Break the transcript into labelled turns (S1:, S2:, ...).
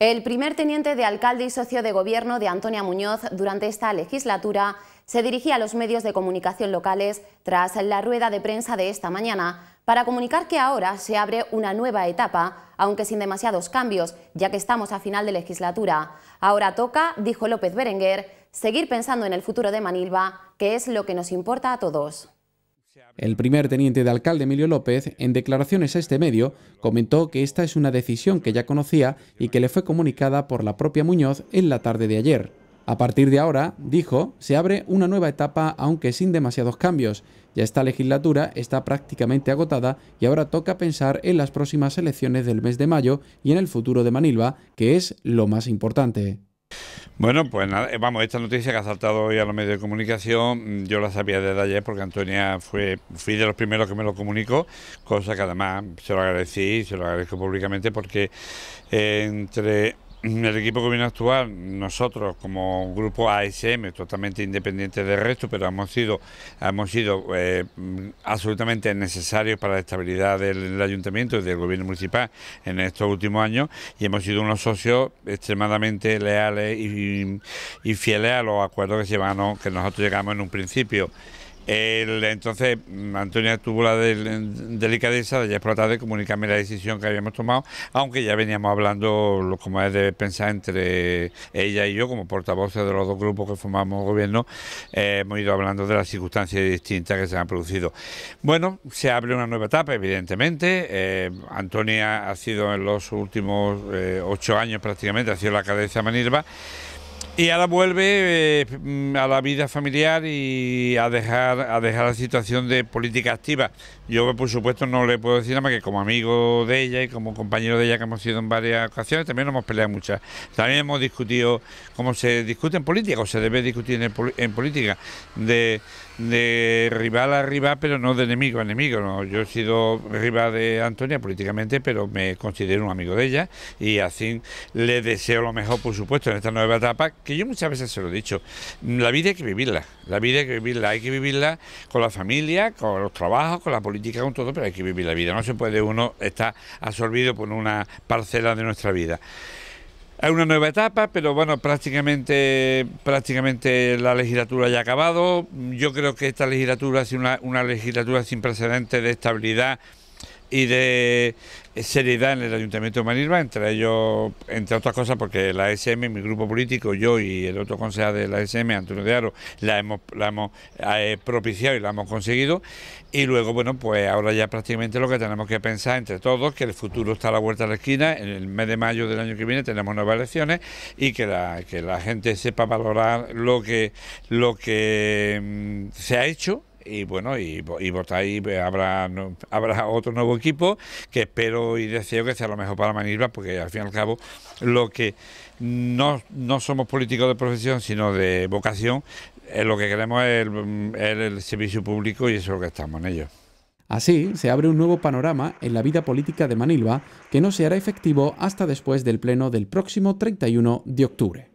S1: El primer teniente de alcalde y socio de gobierno de Antonia Muñoz durante esta legislatura se dirigía a los medios de comunicación locales tras la rueda de prensa de esta mañana para comunicar que ahora se abre una nueva etapa, aunque sin demasiados cambios, ya que estamos a final de legislatura. Ahora toca, dijo López Berenguer, seguir pensando en el futuro de Manilva, que es lo que nos importa a todos.
S2: El primer teniente de alcalde Emilio López, en declaraciones a este medio, comentó que esta es una decisión que ya conocía y que le fue comunicada por la propia Muñoz en la tarde de ayer. A partir de ahora, dijo, se abre una nueva etapa aunque sin demasiados cambios. Ya esta legislatura está prácticamente agotada y ahora toca pensar en las próximas elecciones del mes de mayo y en el futuro de Manilva, que es lo más importante.
S3: Bueno, pues nada, eh, vamos, esta noticia que ha saltado hoy a los medios de comunicación, mm, yo la sabía desde ayer porque Antonia fue, fui de los primeros que me lo comunicó, cosa que además se lo agradecí, se lo agradezco públicamente porque entre Mm, el equipo que viene a actuar, nosotros como grupo ASM, totalmente independiente del resto, pero hemos sido, hemos sido eh, mm, absolutamente necesarios para la estabilidad del, ayuntamiento y del gobierno municipal en estos últimos años y hemos sido unos socios extremadamente leales y, y fieles a los acuerdos que, llevamos, que nosotros llegamos en un principio. El, entonces, Antonia tuvo la delicadeza de ya por la comunicarme la decisión que habíamos tomado, aunque ya veníamos hablando, lo como es de pensar entre ella y yo, como portavoces de los dos grupos que formamos gobierno, eh, hemos ido hablando de las circunstancias distintas que se han producido. Bueno, se abre una nueva etapa, evidentemente. Eh, Antonia ha sido en los últimos eh, ocho años prácticamente, ha sido la cabeza Manirva. Y ahora vuelve eh, a la vida familiar y a dejar a dejar la situación de política activa. Yo, por supuesto, no le puedo decir nada más que como amigo de ella y como compañero de ella que hemos sido en varias ocasiones, también hemos peleado muchas. También hemos discutido cómo se discute en política o se debe discutir en, en política, de, rival a rival, pero no de enemigo a enemigo. No. Yo he sido rival de Antonia políticamente, pero me considero un amigo de ella y así le deseo lo mejor, por supuesto, en esta nueva etapa que yo muchas veces se lo he dicho, la vida hay que vivirla, la vida hay que vivirla, hay que vivirla con la familia, con los trabajos, con la política, con todo, pero hay que vivir la vida, no se puede uno estar absorbido por una parcela de nuestra vida. Hay una nueva etapa, pero bueno, prácticamente, prácticamente la legislatura ya ha acabado. Yo creo que esta legislatura ha sido una, una legislatura sin precedentes de estabilidad y de seriedad en el Ayuntamiento de Manilva, entre ellos, entre otras cosas, porque la SM, mi grupo político, yo y el otro concejal de la SM, Antonio de Aro, la hemos, hemos eh, propiciado y la hemos conseguido. Y luego, bueno, pues ahora ya prácticamente lo que tenemos que pensar entre todos, que el futuro está a la vuelta de la esquina, en el mes de mayo del año que viene tenemos nuevas elecciones y que la, que la gente sepa valorar lo que, lo que mm, se ha hecho y bueno, y, y votáis, habrá, habrá otro nuevo equipo que espero y deseo que sea lo mejor para Manilva, porque al fin y al cabo lo que no, somos políticos de profesión, sino de vocación, eh, lo que queremos es el, servicio público y eso es lo que estamos en ello.
S2: Así, se abre un nuevo panorama en la vida política de Manilva que no se hará efectivo hasta después del pleno del próximo 31 de octubre.